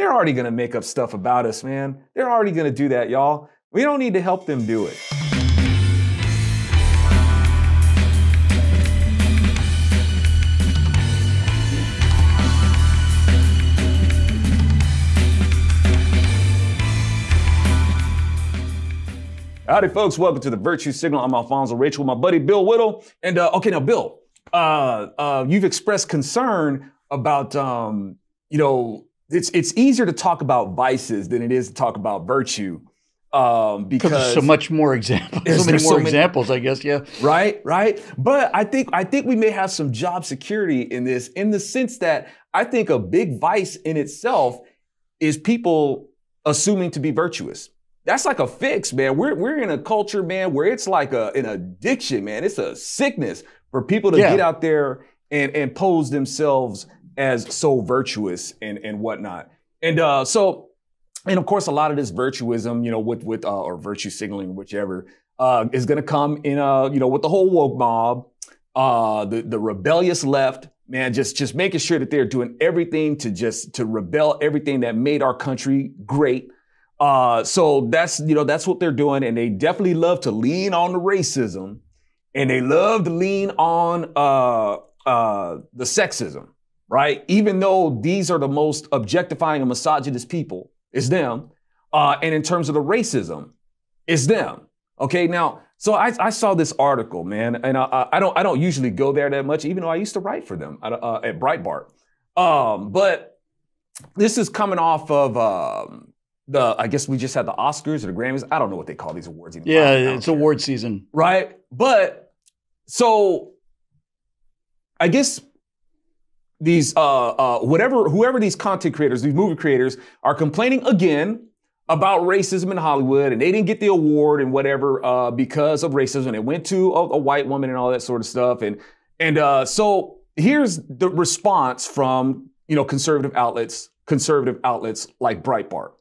They're already going to make up stuff about us, man. They're already going to do that, y'all. We don't need to help them do it. Howdy, folks. Welcome to the Virtue Signal. I'm Alfonso Rachel, my buddy Bill Whittle. And uh, okay, now, Bill, uh, uh, you've expressed concern about, um, you know, it's it's easier to talk about vices than it is to talk about virtue um, because there's so much more examples, so many more so many, examples, I guess. Yeah. Right. Right. But I think I think we may have some job security in this, in the sense that I think a big vice in itself is people assuming to be virtuous. That's like a fix, man. We're we're in a culture, man, where it's like a an addiction, man. It's a sickness for people to yeah. get out there and and pose themselves as so virtuous and and whatnot. And uh, so, and of course, a lot of this virtuism, you know, with with uh, or virtue signaling, whichever, uh, is going to come in, uh, you know, with the whole woke mob, uh, the the rebellious left, man, just just making sure that they're doing everything to just to rebel everything that made our country great. Uh, so that's you know that's what they're doing, and they definitely love to lean on the racism, and they love to lean on uh, uh, the sexism right? Even though these are the most objectifying and misogynist people, it's them. Uh, and in terms of the racism, it's them. Okay, now, so I, I saw this article, man, and I, I, don't I don't usually go there that much, even though I used to write for them at, uh, at Breitbart. Um, but this is coming off of um, the I guess we just had the Oscars or the Grammys. I don't know what they call these awards. Anymore. Yeah, it's care. award season, right? But so I guess these uh, uh, whatever whoever these content creators, these movie creators are complaining again about racism in Hollywood, and they didn't get the award and whatever uh, because of racism. It went to a, a, white woman and all that sort of stuff. And and uh, so here's the response from you know conservative outlets, conservative outlets like Breitbart.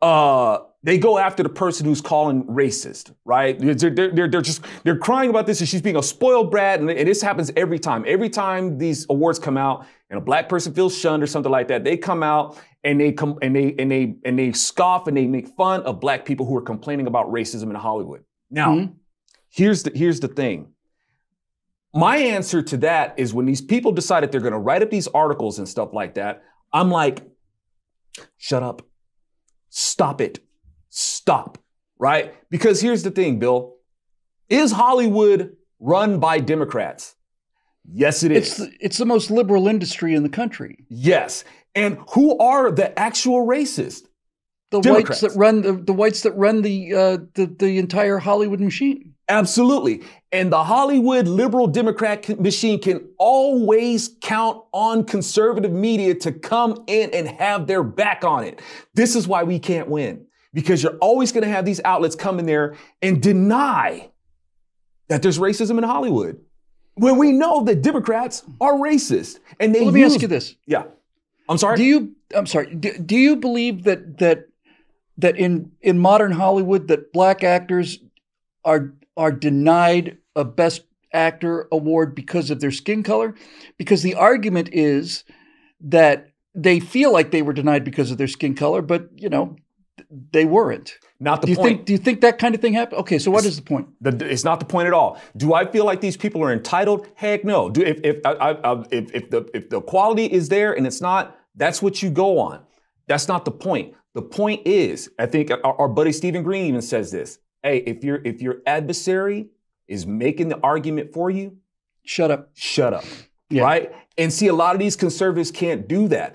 Uh, they go after the person who's calling racist, right? They're, they're, they're just, they're crying about this and she's being a spoiled brat. And, and, this happens every time. Every time these awards come out and a black person feels shunned or something like that, they come out and they come and they, and they, and they scoff and they make fun of black people who are complaining about racism in Hollywood. Now, mm-hmm. here's the, here's the thing. My answer to that is when these people decided they're going to write up these articles and stuff like that, I'm like, shut up. Stop it stop, right? Because here's the thing, Bill. Is Hollywood run by Democrats? Yes, it is. It's, it's the most liberal industry in the country. Yes. And who are the actual racists? The Democrats. whites that run the, the whites that run the, uh, the the entire Hollywood machine. Absolutely. And the Hollywood liberal Democrat machine can always count on conservative media to come in and have their back on it. This is why we can't win because you're always going to have these outlets come in there and deny that there's racism in Hollywood. When we know that Democrats are racist and they well, let me use, ask you this. Yeah. I'm sorry. Do you I'm sorry. Do, do you believe that that that in in modern Hollywood that black actors are are denied a best actor award because of their skin color because the argument is that they feel like they were denied because of their skin color but you know they weren't. Not the do you point. Think, do you think that kind of thing happened? Okay, so what it's, is the point? The, it's not the point at all. Do I feel like these people are entitled? Heck no. Do, if, if, I, I, if, if, the, if the quality is there and it's not, that's what you go on. That's not the point. The point is, I think our, our buddy Stephen Green even says this. Hey, if your if your adversary is making the argument for you, shut up. Shut up. Yeah. Right? And see, a lot of these conservatives can't do that.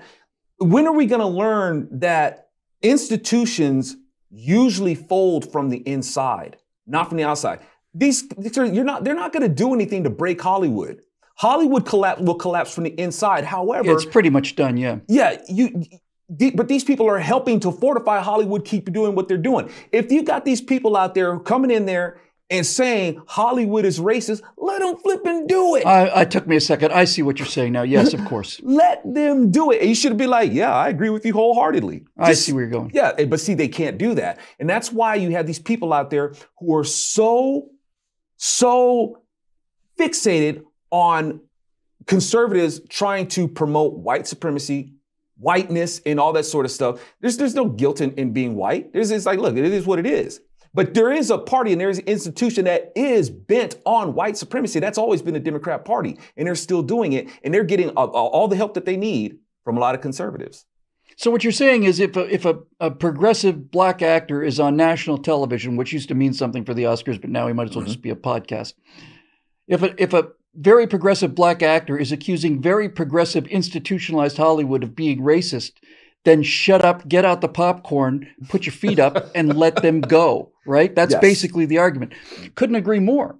When are we going to learn that institutions usually fold from the inside, not from the outside. These, these are, you're not, they're not going to do anything to break Hollywood. Hollywood collapse will collapse from the inside. However, it's pretty much done. Yeah. Yeah. You. but these people are helping to fortify Hollywood, keep doing what they're doing. If you got these people out there coming in there and saying Hollywood is racist, let them flip and do it. I, I, took me a second. I see what you're saying now. Yes, of course. let them do it. And you should be like, yeah, I agree with you wholeheartedly. Just, I see where you're going. Yeah, eh, but see, they can't do that. And that's why you have these people out there who are so, so fixated on conservatives trying to promote white supremacy, whiteness, and all that sort of stuff. There's, there's no guilt in, in being white. There's, it's like, look, it is what it is. But there is a party and there is an institution that is bent on white supremacy. That's always been the Democrat Party, and they're still doing it, and they're getting uh, uh, all the help that they need from a lot of conservatives. So what you're saying is, if a, if a, a progressive black actor is on national television, which used to mean something for the Oscars, but now he might as well mm-hmm. just be a podcast. If a, if a very progressive black actor is accusing very progressive institutionalized Hollywood of being racist, then shut up, get out the popcorn, put your feet up, and let them go. Right? That's yes. basically the argument. Couldn't agree more.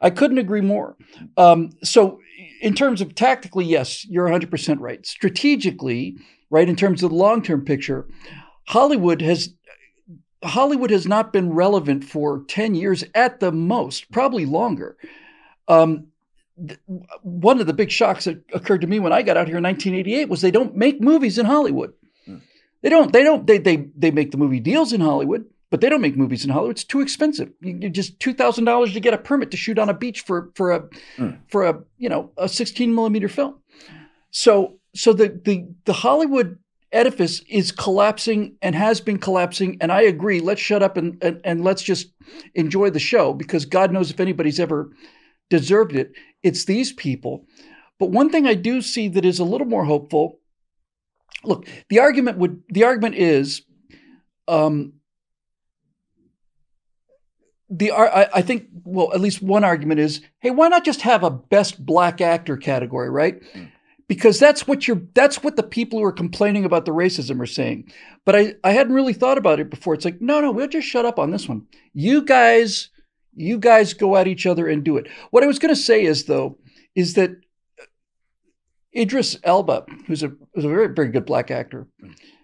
I couldn't agree more. Um, so, in terms of tactically, yes, you're 100% right. Strategically, right, in terms of the long term picture, Hollywood has Hollywood has not been relevant for 10 years at the most, probably longer. Um, th- one of the big shocks that occurred to me when I got out here in 1988 was they don't make movies in Hollywood. They don't. They don't. They they they make the movie deals in Hollywood, but they don't make movies in Hollywood. It's too expensive. You, you just two thousand dollars to get a permit to shoot on a beach for for a mm. for a you know a sixteen millimeter film. So so the the the Hollywood edifice is collapsing and has been collapsing. And I agree. Let's shut up and and, and let's just enjoy the show because God knows if anybody's ever deserved it, it's these people. But one thing I do see that is a little more hopeful look, the argument would the argument is um, the I, I think well at least one argument is hey why not just have a best black actor category right hmm. because that's what you're that's what the people who are complaining about the racism are saying but I I hadn't really thought about it before it's like no no we'll just shut up on this one you guys you guys go at each other and do it what I was going to say is though is that Idris Elba, who's a, who's a very, very good black actor,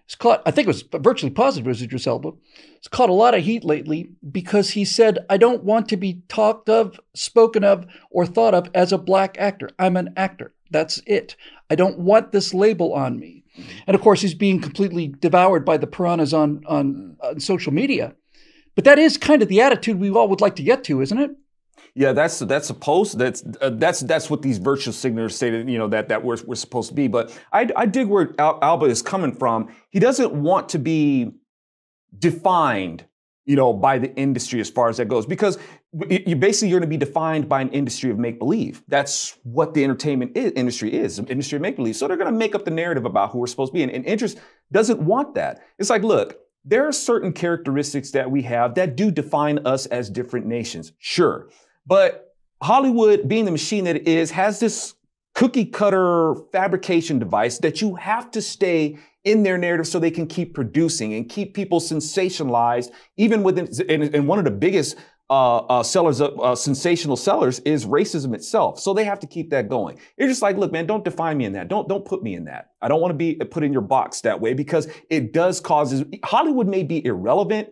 has caught, I think it was virtually positive it was Idris Elba, has caught a lot of heat lately because he said, I don't want to be talked of, spoken of, or thought of as a black actor. I'm an actor. That's it. I don't want this label on me. Mm-hmm. And of course, he's being completely devoured by the piranhas on, on, on social media. But that is kind of the attitude we all would like to get to, isn't it? Yeah, that's that's supposed that's uh, that's that's what these virtue signers stated. You know that that we're we're supposed to be. But I I dig where Al- Alba is coming from. He doesn't want to be defined you know, by the industry as far as that goes, because you basically you're going to be defined by an industry of make believe. That's what the entertainment industry is, an industry of make believe. So they're going to make up the narrative about who we're supposed to be, and, and interest doesn't want that. It's like, look, there are certain characteristics that we have that do define us as different nations. Sure, but Hollywood, being the machine that it is, has this cookie cutter fabrication device that you have to stay in their narrative so they can keep producing and keep people sensationalized. Even within, and, and one of the biggest uh, uh, sellers, uh, sensational sellers, is racism itself. So they have to keep that going. You're just like, look, man, don't define me in that. Don't don't put me in that. I don't want to be put in your box that way because it does causes Hollywood may be irrelevant,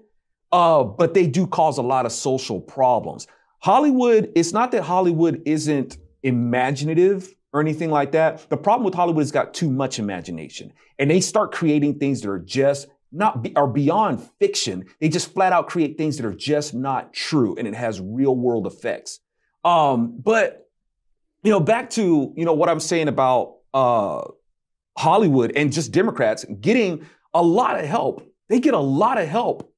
uh, but they do cause a lot of social problems. Hollywood, it's not that Hollywood isn't imaginative or anything like that. The problem with Hollywood is got too much imagination and they start creating things that are just not be, are beyond fiction. They just flat out create things that are just not true and it has real world effects. Um, but you know, back to, you know, what I'm saying about uh Hollywood and just Democrats getting a lot of help. They get a lot of help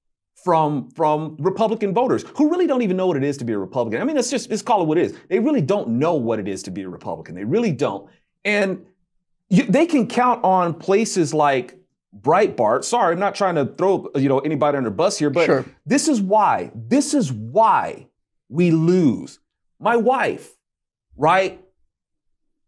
from from Republican voters who really don't even know what it is to be a Republican. I mean, it's just its call it what it is. They really don't know what it is to be a Republican. They really don't, and you, they can count on places like Breitbart. Sorry, I'm not trying to throw you know anybody under bus here, but sure. this is why. This is why we lose. My wife, right,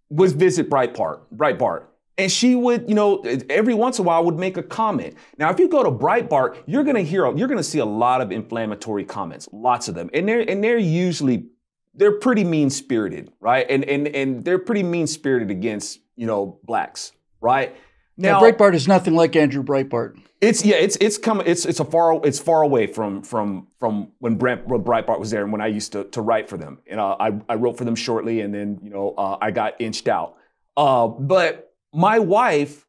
was visit Breitbart. Breitbart. And she would, you know, every once in a while would make a comment. Now, if you go to Breitbart, you're going to hear, you're going to see a lot of inflammatory comments, lots of them. And they're, and they're usually, they're pretty mean spirited, right? And, and, and they're pretty mean spirited against, you know, blacks, right? Now, yeah, Breitbart is nothing like Andrew Breitbart. It's yeah, it's it's come it's it's a far it's far away from from from when Brent Breitbart was there and when I used to to write for them and uh, I I wrote for them shortly and then you know uh, I got inched out. Uh, but my wife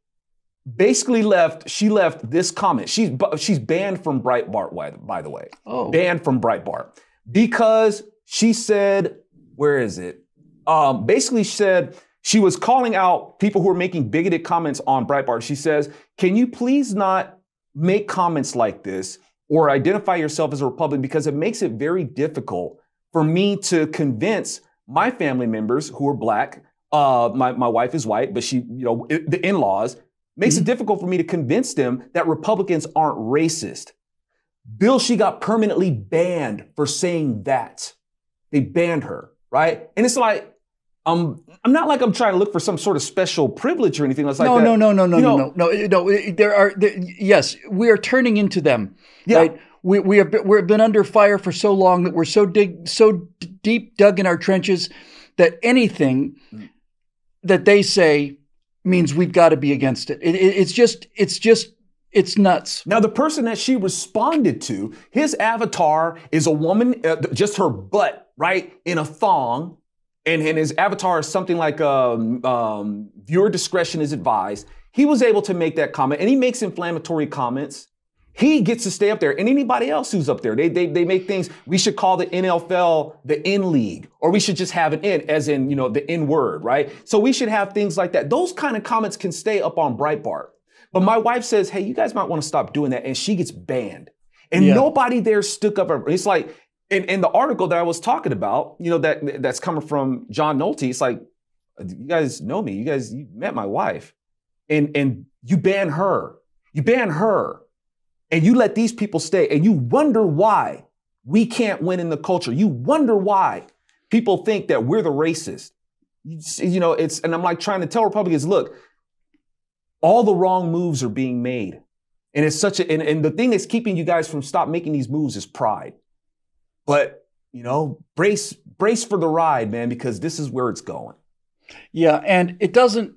basically left she left this comment she's she's banned from breitbart by the way oh. banned from breitbart because she said where is it um, basically said she was calling out people who were making bigoted comments on breitbart she says can you please not make comments like this or identify yourself as a republican because it makes it very difficult for me to convince my family members who are black uh, my, my wife is white, but she, you know, it, the in laws, makes mm-hmm. it difficult for me to convince them that Republicans aren't racist. Bill, she got permanently banned for saying that. They banned her, right? And it's like, um, I'm not like I'm trying to look for some sort of special privilege or anything no, like that. No, no, no, no, you no, no, no, no. There are there, yes, we are turning into them. Yeah. Right? We we have been, we've been under fire for so long that we're so dig so d- deep dug in our trenches that anything. Mm that they say means we've got to be against it. It, it. It's just, it's just, it's nuts. Now, the person that she responded to, his avatar is a woman, uh, just her butt, right, in a thong. And, and his avatar is something like um, um, viewer discretion is advised. He was able to make that comment, and he makes inflammatory comments. He gets to stay up there. And anybody else who's up there, they, they, they make things, we should call the NFL the N league, or we should just have an N as in, you know, the N word, right? So we should have things like that. Those kind of comments can stay up on Breitbart. But my wife says, hey, you guys might want to stop doing that. And she gets banned. And yeah. nobody there stuck up. It's like, in, in the article that I was talking about, you know, that that's coming from John Nolte, it's like, you guys know me. You guys you met my wife. And and you ban her. You ban her. And you let these people stay and you wonder why we can't win in the culture. You wonder why people think that we're the racist. You know, it's, and I'm like trying to tell Republicans, look, all the wrong moves are being made. And it's such a, and, and the thing that's keeping you guys from stop making these moves is pride. But, you know, brace, brace for the ride, man, because this is where it's going. Yeah. And it doesn't,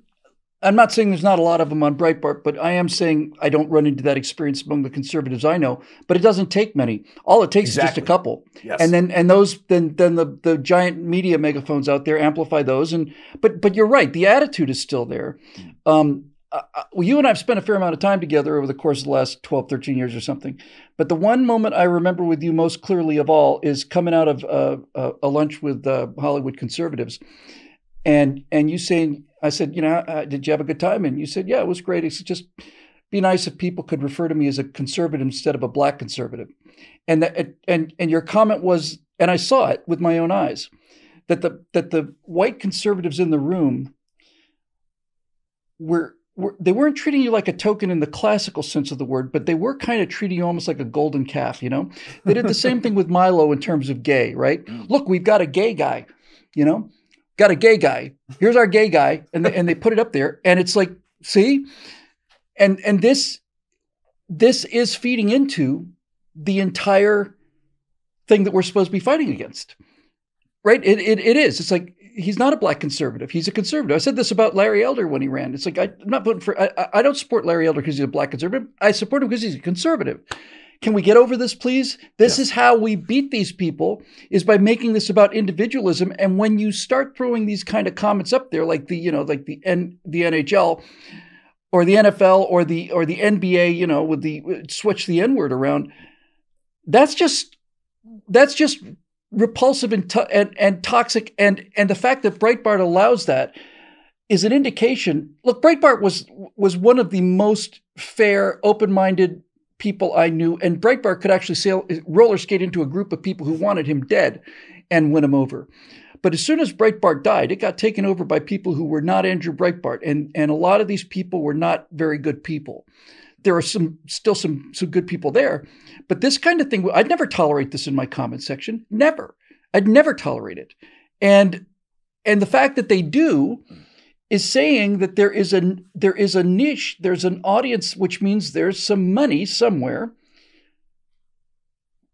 I'm not saying there's not a lot of them on Breitbart, but I am saying I don't run into that experience among the conservatives I know. But it doesn't take many. All it takes exactly. is just a couple. Yes. And then and those then then the, the giant media megaphones out there amplify those. And but but you're right. The attitude is still there. Hmm. Um, uh, uh, well, you and I've spent a fair amount of time together over the course of the last 12, 13 years or something. But the one moment I remember with you most clearly of all is coming out of uh, a lunch with uh, Hollywood conservatives and and you saying, I said, you know, uh, did you have a good time? And you said, yeah, it was great. It's just be nice if people could refer to me as a conservative instead of a black conservative. And that and and your comment was, and I saw it with my own eyes, that the that the white conservatives in the room were, were they weren't treating you like a token in the classical sense of the word, but they were kind of treating you almost like a golden calf, you know? They did the same thing with Milo in terms of gay, right? Mm. Look, we've got a gay guy, you know? got a gay guy. Here's our gay guy, and they, and they put it up there, and it's like, see, and and this this is feeding into the entire thing that we're supposed to be fighting against, right? It it, it is. It's like he's not a black conservative. He's a conservative. I said this about Larry Elder when he ran. It's like I, am not voting for. I, I don't support Larry Elder because he's a black conservative. I support him because he's a conservative. Can we get over this, please? This yeah. is how we beat these people is by making this about individualism. And when you start throwing these kind of comments up there, like the, you know, like the N the NHL or the NFL or the or the NBA, you know, with the uh, switch the N word around, that's just that's just repulsive and, to- and and toxic and and the fact that Breitbart allows that is an indication. Look, Breitbart was was one of the most fair, open-minded people I knew. And Breitbart could actually sail, roller skate into a group of people who wanted him dead and win him over. But as soon as Breitbart died, it got taken over by people who were not Andrew Breitbart. And, and a lot of these people were not very good people. There are some still some some good people there, but this kind of thing I'd never tolerate this in my comment section. Never, I'd never tolerate it, and and the fact that they do is saying that there is a there is a niche, there's an audience, which means there's some money somewhere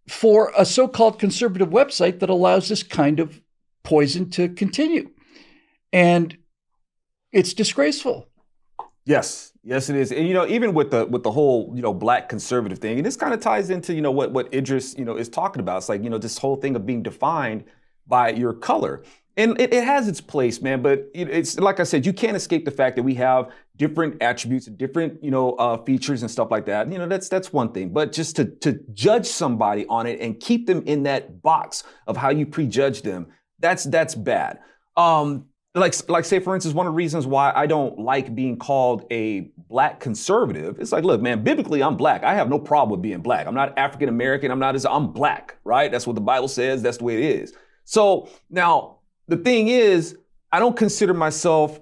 for a so-called conservative website that allows this kind of poison to continue. And it's disgraceful. Yes, yes, it is. And you know, even with the with the whole you know black conservative thing, and this kind of ties into you know what what Idris you know is talking about. It's like you know this whole thing of being defined by your color. And it, it has its place, man. But it, it's like I said, you can't escape the fact that we have different attributes and different, you know, uh, features and stuff like that. You know, that's that's one thing. But just to to judge somebody on it and keep them in that box of how you prejudge them, that's that's bad. Um, like like say for instance one of the reasons why i don't like being called a black conservative it's like look man biblically i'm black i have no problem with being black i'm not african american i'm not as i'm black right that's what the bible says that's the way it is so now the thing is, I don't consider myself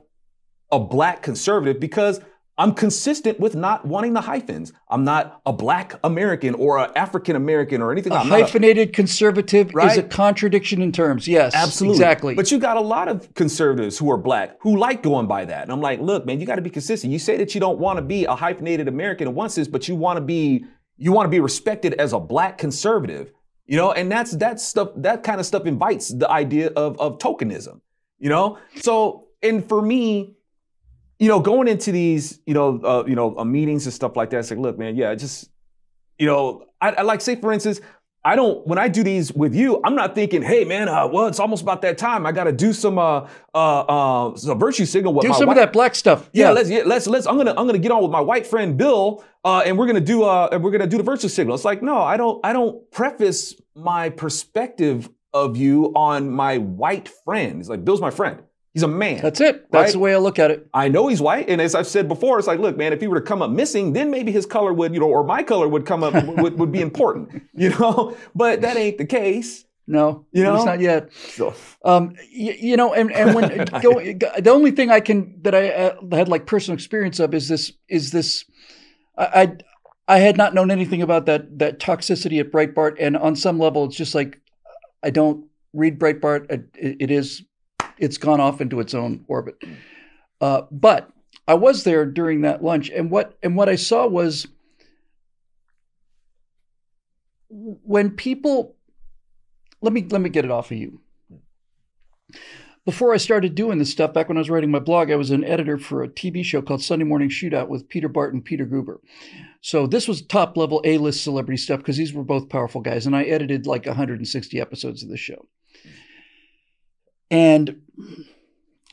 a black conservative because I'm consistent with not wanting the hyphens. I'm not a black American or an African American or anything. A I'm hyphenated a, conservative right? is a contradiction in terms. Yes, absolutely, exactly. But you got a lot of conservatives who are black who like going by that, and I'm like, look, man, you got to be consistent. You say that you don't want to be a hyphenated American at one sense, but you want to be you want to be respected as a black conservative. You know, and that's that stuff, that kind of stuff invites the idea of, of tokenism, you know? So, and for me, you know, going into these, you know, uh, you know, uh, meetings and stuff like that, it's like, look, man, yeah, just, you know, I, I like say, for instance, I don't, when I do these with you, I'm not thinking, hey man, uh, well, it's almost about that time. I got to do some, uh, uh, uh, some virtue signal with do my some wife. of that black stuff. Yeah, yeah, let's, yeah, let's, let's, I'm going to, I'm going to get on with my white friend Bill, uh, and we're going to do, uh, and we're going to do the virtue signal. It's like, no, I don't, I don't preface my perspective of you on my white friend. It's like, Bill's my friend. He's a man. That's it. Right? That's the way I look at it. I know he's white, and as I've said before, it's like, look, man, if he were to come up missing, then maybe his color would, you know, or my color would come up would, would be important, you know. But that ain't the case. No, you know, it's not yet. So. Um, you, you know, and and when go, the only thing I can that I uh, had like personal experience of is this is this, I, I I had not known anything about that that toxicity at Breitbart, and on some level, it's just like I don't read Breitbart. it, it is it's gone off into its own orbit. Uh, but I was there during that lunch, and what and what I saw was when people. Let me let me get it off of you. Before I started doing this stuff, back when I was writing my blog, I was an editor for a TV show called Sunday Morning Shootout with Peter Bart and Peter Gruber. So this was top level A list celebrity stuff because these were both powerful guys, and I edited like 160 episodes of the show. And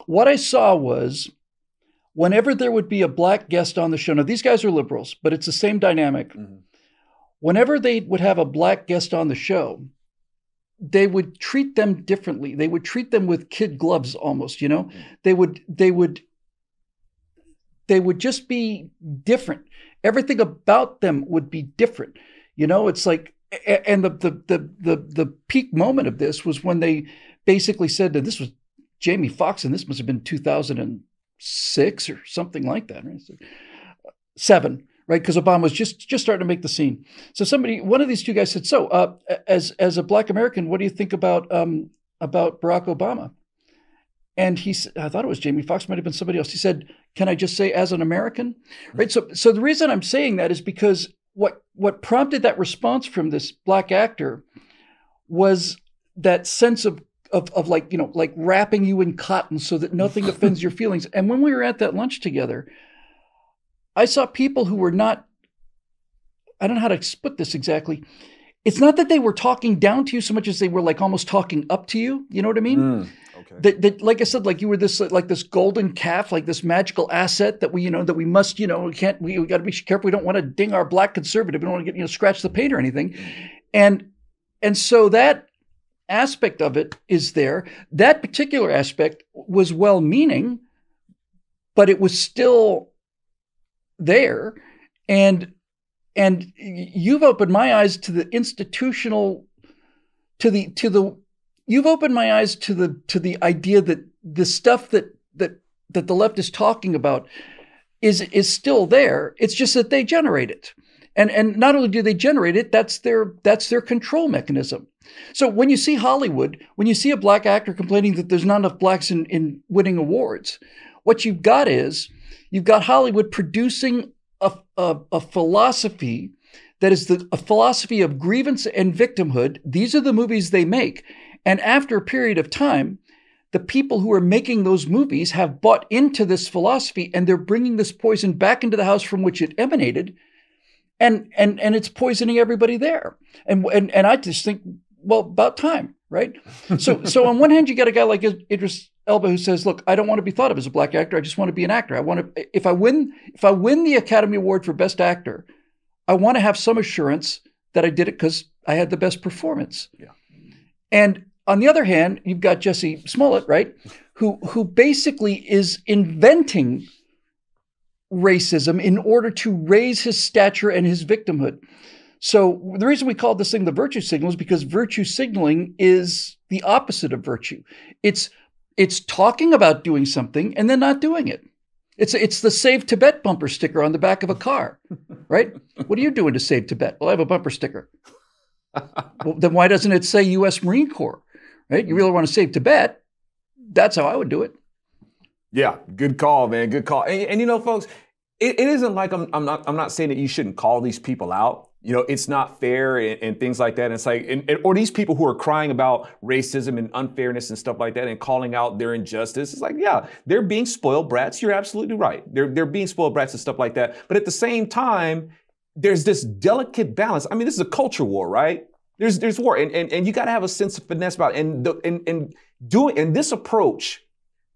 what I saw was whenever there would be a black guest on the show, now these guys are liberals, but it's the same dynamic. Mm-hmm. Whenever they would have a black guest on the show, they would treat them differently. They would treat them with kid gloves almost, you know? Mm-hmm. They would, they would, they would just be different. Everything about them would be different. You know, it's like and the, the the the the peak moment of this was when they basically said that this was Jamie Fox, and this must have been 2006 or something like that, right? So, uh, seven, right? Because Obama was just just starting to make the scene. So somebody, one of these two guys said, "So, uh, as as a Black American, what do you think about um, about Barack Obama?" And he, I thought it was Jamie Fox, might have been somebody else. He said, "Can I just say, as an American, hmm. right?" So, so the reason I'm saying that is because what what prompted that response from this black actor was that sense of of, of like you know like wrapping you in cotton so that nothing offends your feelings and when we were at that lunch together i saw people who were not i don't know how to put this exactly it's not that they were talking down to you so much as they were like almost talking up to you. You know what I mean? Mm, okay. That, that, like I said, like you were this, like this golden calf, like this magical asset that we, you know, that we must, you know, we can't, we, we got to be careful. We don't want to ding our black conservative. We don't want to get, you know, scratch the paint or anything. mm And, and so that aspect of it is there. That particular aspect was well meaning, but it was still there. And and you've opened my eyes to the institutional to the to the you've opened my eyes to the to the idea that the stuff that that that the left is talking about is is still there it's just that they generate it and and not only do they generate it that's their that's their control mechanism so when you see hollywood when you see a black actor complaining that there's not enough blacks in, in winning awards what you've got is you've got hollywood producing a, a, a philosophy that is the philosophy of grievance and victimhood. These are the movies they make. And after a period of time, the people who are making those movies have bought into this philosophy and they're bringing this poison back into the house from which it emanated. And, and, and it's poisoning everybody there. And, and, and I just think, well, about time, right? So, so on one hand, you got a guy like Idris Elba who says, "Look, I don't want to be thought of as a black actor. I just want to be an actor. I want to if I win if I win the Academy Award for Best Actor, I want to have some assurance that I did it cuz I had the best performance." Yeah. And on the other hand, you've got Jesse Smollett, right? Who who basically is inventing racism in order to raise his stature and his victimhood. So the reason we call this thing the virtue signal is because virtue signaling is the opposite of virtue. It's it's talking about doing something and then not doing it. It's it's the Save Tibet bumper sticker on the back of a car, right? what are you doing to save Tibet? Well, I have a bumper sticker. well, then why doesn't it say U.S. Marine Corps? Right? You really want to save Tibet? That's how I would do it. Yeah, good call, man. Good call. And, and you know, folks, it, it isn't like I'm, I'm not I'm not saying that you shouldn't call these people out. You know, it's not fair and, and things like that. And it's like, and, and, or these people who are crying about racism and unfairness and stuff like that and calling out their injustice. It's like, yeah, they're being spoiled brats. You're absolutely right. They're, they're being spoiled brats and stuff like that. But at the same time, there's this delicate balance. I mean, this is a culture war, right? There's, there's war. And, and, and you got to have a sense of finesse about it. And, the, and, and doing, and this approach,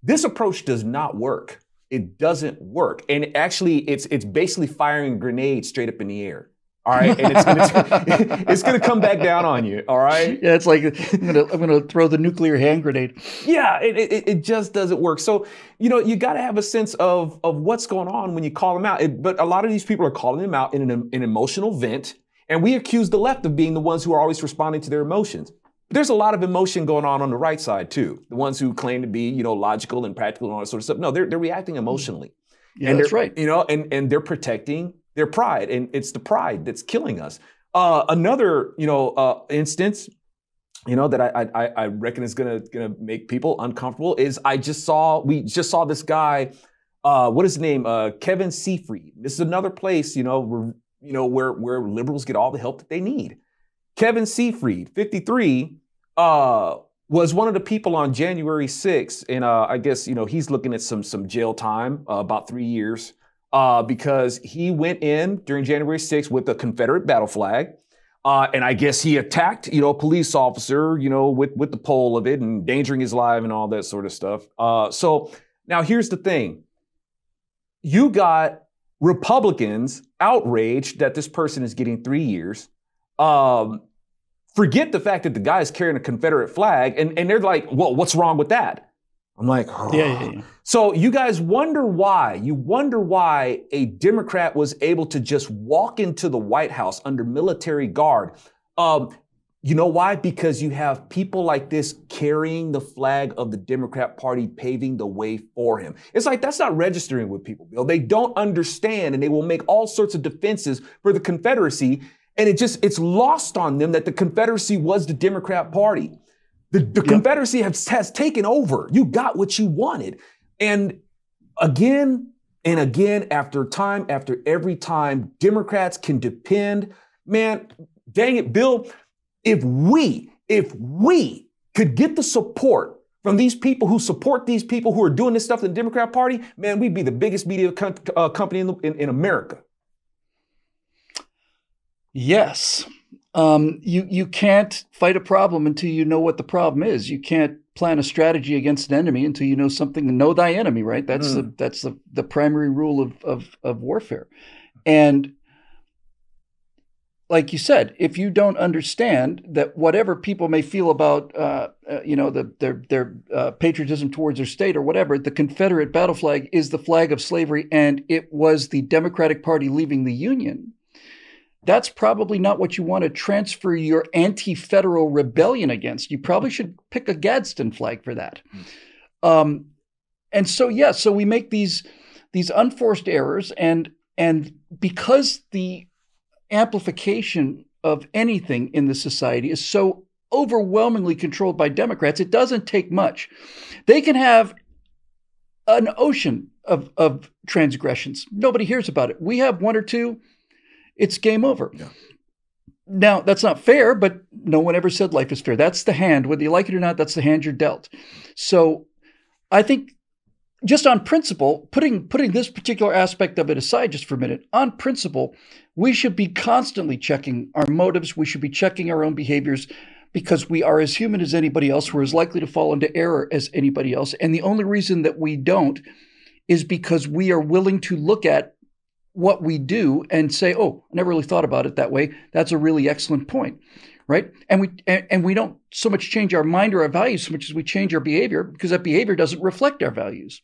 this approach does not work it doesn't work. And actually, it's it's basically firing a grenade straight up in the air. All right, and it's gonna, it's gonna come back down on you. All right. Yeah, it's like I'm gonna I'm gonna throw the nuclear hand grenade. Yeah, it, it, it just doesn't work. So you know you got to have a sense of of what's going on when you call them out. It, but a lot of these people are calling them out in an, an emotional vent, and we accuse the left of being the ones who are always responding to their emotions. There's a lot of emotion going on on the right side too. The ones who claim to be, you know, logical and practical and all that sort of stuff. No, they're they're reacting mm-hmm. emotionally. Yeah, and that's right. You know, and and they're protecting their pride, and it's the pride that's killing us. Uh, another, you know, uh, instance, you know, that I I, I reckon is gonna gonna make people uncomfortable is I just saw we just saw this guy. Uh, what is his name? Uh, Kevin Seafried. This is another place, you know, where, you know, where where liberals get all the help that they need. Kevin Seafried, 53, uh, was one of the people on January 6th, and uh, I guess you know he's looking at some some jail time, uh, about three years, uh, because he went in during January 6th with a Confederate battle flag, uh, and I guess he attacked you know a police officer, you know with with the pole of it, endangering his life and all that sort of stuff. Uh, so now here's the thing: you got Republicans outraged that this person is getting three years um, forget the fact that the guy is carrying a Confederate flag, and, and they're like, "Well, what's wrong with that?" I'm like, oh. yeah, yeah, yeah. So you guys wonder why? You wonder why a Democrat was able to just walk into the White House under military guard. Um, you know why? Because you have people like this carrying the flag of the Democrat Party, paving the way for him. It's like that's not registering with people, Bill. They don't understand, and they will make all sorts of defenses for the Confederacy and it just, it's lost on them that the Confederacy was the Democrat Party. The, the yep. Confederacy has, has taken over. You got what you wanted. And again and again, after time, after every time, Democrats can depend. Man, dang it, Bill, if we, if we could get the support from these people who support these people who are doing this stuff in the Democrat Party, man, we'd be the biggest media uh, company in, the, in, in America. Yes. Um, you you can't fight a problem until you know what the problem is. You can't plan a strategy against an enemy until you know something. Know thy enemy, right? That's mm. the hmm. that's the, the primary rule of, of of warfare. And like you said, if you don't understand that whatever people may feel about, uh, uh, you know, the, their their uh, patriotism towards their state or whatever, the Confederate battle flag is the flag of slavery, and it was the Democratic Party leaving the Union that's probably not what you want to transfer your anti federal rebellion against. You probably should pick a Gadsden flag for that. Hmm. Um, and so, yeah, so we make these these unforced errors, and and because the amplification of anything in the society is so overwhelmingly controlled by Democrats, it doesn't take much. They can have an ocean of, of transgressions. Nobody hears about it. We have one or two it's game over. Yeah. Now, that's not fair, but no one ever said life is fair. That's the hand, whether you like it or not, that's the hand you're dealt. So I think just on principle, putting putting this particular aspect of it aside just for a minute, on principle, we should be constantly checking our motives, we should be checking our own behaviors because we are as human as anybody else, we're as likely to fall into error as anybody else. And the only reason that we don't is because we are willing to look at what we do and say, "Oh, I never really thought about it that way." That's a really excellent point, right? And we and, and we don't so much change our mind or our values so much as we change our behavior because that behavior doesn't reflect our values.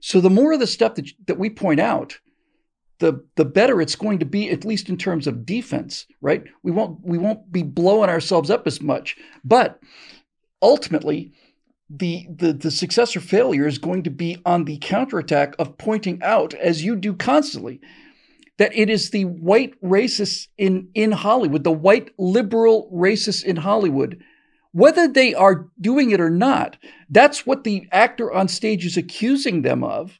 So the more of the stuff that that we point out, the the better it's going to be at least in terms of defense, right? We won't we won't be blowing ourselves up as much, but ultimately the, the, the success or failure is going to be on the counterattack of pointing out, as you do constantly, that it is the white racists in, in Hollywood, the white liberal racists in Hollywood, whether they are doing it or not, that's what the actor on stage is accusing them of.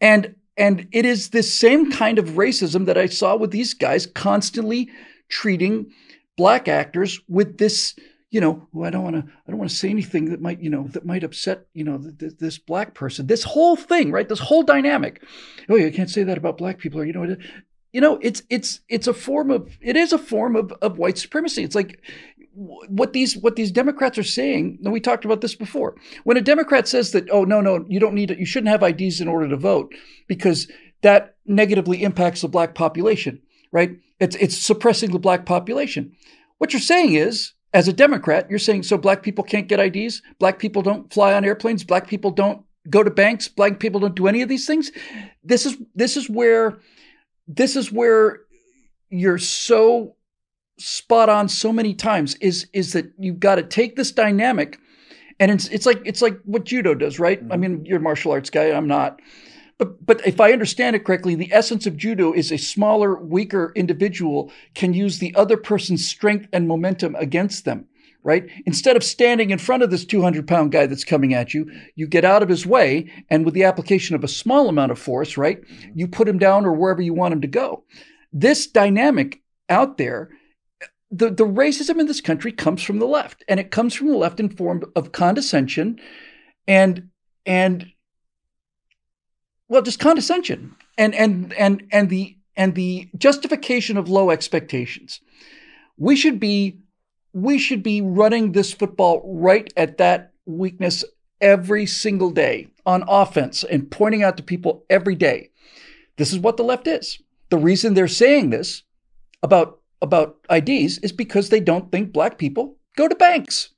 And and it is this same kind of racism that I saw with these guys constantly treating black actors with this you know, I don't want to, I don't want to say anything that might, you know, that might upset, you know, th- th- this black person. This whole thing, right? This whole dynamic. Oh, you can't say that about black people, or you know, you know, it's it's it's a form of it is a form of of white supremacy. It's like what these what these Democrats are saying. And we talked about this before. When a Democrat says that, oh no no, you don't need it, you shouldn't have IDs in order to vote because that negatively impacts the black population, right? It's it's suppressing the black population. What you're saying is as a Democrat, you're saying so black people can't get IDs, black people don't fly on airplanes, black people don't go to banks, black people don't do any of these things. This is this is where this is where you're so spot on so many times is is that you've got to take this dynamic and it's it's like it's like what judo does, right? Mm-hmm. I mean, you're a martial arts guy, I'm not. But, but if I understand it correctly, the essence of judo is a smaller, weaker individual can use the other person's strength and momentum against them, right? Instead of standing in front of this 200 pound guy that's coming at you, you get out of his way. And with the application of a small amount of force, right, you put him down or wherever you want him to go. This dynamic out there the, the racism in this country comes from the left and it comes from the left in form of condescension and and well, just condescension and and and and the and the justification of low expectations. We should be we should be running this football right at that weakness every single day on offense and pointing out to people every day. This is what the left is. The reason they're saying this about about IDs is because they don't think black people go to banks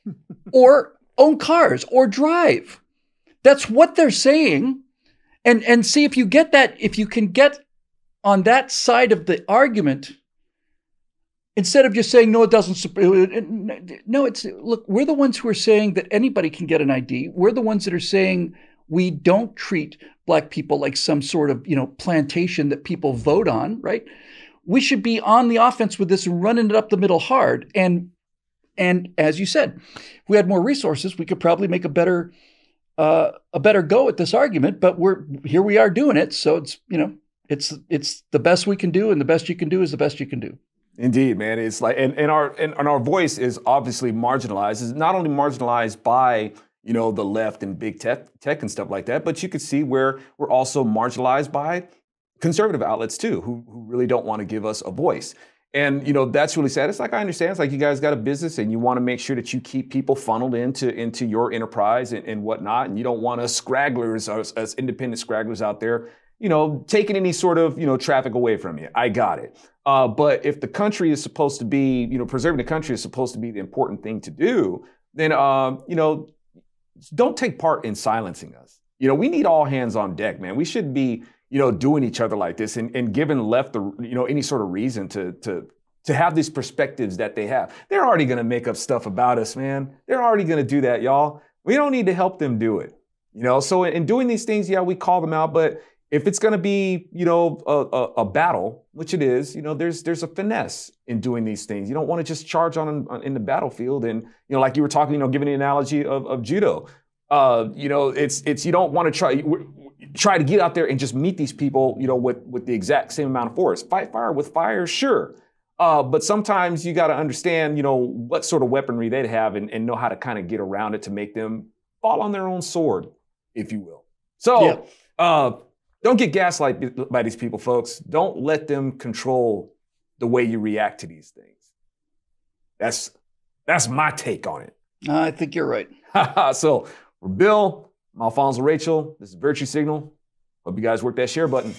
or own cars or drive. That's what they're saying and and see if you get that if you can get on that side of the argument instead of just saying no it doesn't no it's look we're the ones who are saying that anybody can get an id we're the ones that are saying we don't treat black people like some sort of you know plantation that people vote on right we should be on the offense with this running it up the middle hard and and as you said if we had more resources we could probably make a better uh, a better go at this argument, but we're here. We are doing it, so it's you know it's it's the best we can do, and the best you can do is the best you can do. Indeed, man. It's like and, and our and, and our voice is obviously marginalized. It's not only marginalized by you know the left and big tech, tech and stuff like that, but you could see where we're also marginalized by conservative outlets too, who, who really don't want to give us a voice. And you know that's really sad. It's like I understand. It's like you guys got a business and you want to make sure that you keep people funneled into into your enterprise and, and whatnot. And you don't want us scragglers, us, us independent scragglers out there, you know, taking any sort of you know traffic away from you. I got it. Uh, but if the country is supposed to be, you know, preserving the country is supposed to be the important thing to do, then uh, you know, don't take part in silencing us. You know, we need all hands on deck, man. We should be you know, doing each other like this and, and giving left the, you know, any sort of reason to, to, to have these perspectives that they have. They're already going to make up stuff about us, man. They're already going to do that, y'all. We don't need to help them do it, you know? So in, doing these things, yeah, we call them out, but if it's going to be, you know, a, a, a, battle, which it is, you know, there's, there's a finesse in doing these things. You don't want to just charge on, on, in the battlefield. And, you know, like you were talking, you know, giving the analogy of, of judo, uh, you know, it's, it's, you don't want to try, try to get out there and just meet these people, you know, with, with the exact same amount of force. Fight fire with fire, sure. Uh, but sometimes you got to understand, you know, what sort of weaponry they'd have and, and know how to kind of get around it to make them fall on their own sword, if you will. So yeah. uh, don't get gaslighted by these people, folks. Don't let them control the way you react to these things. That's that's my take on it. Uh, I think you're right. so, Bill, I'm Alfonso Rachel. This is Virtue Signal. Hope you guys work that share button.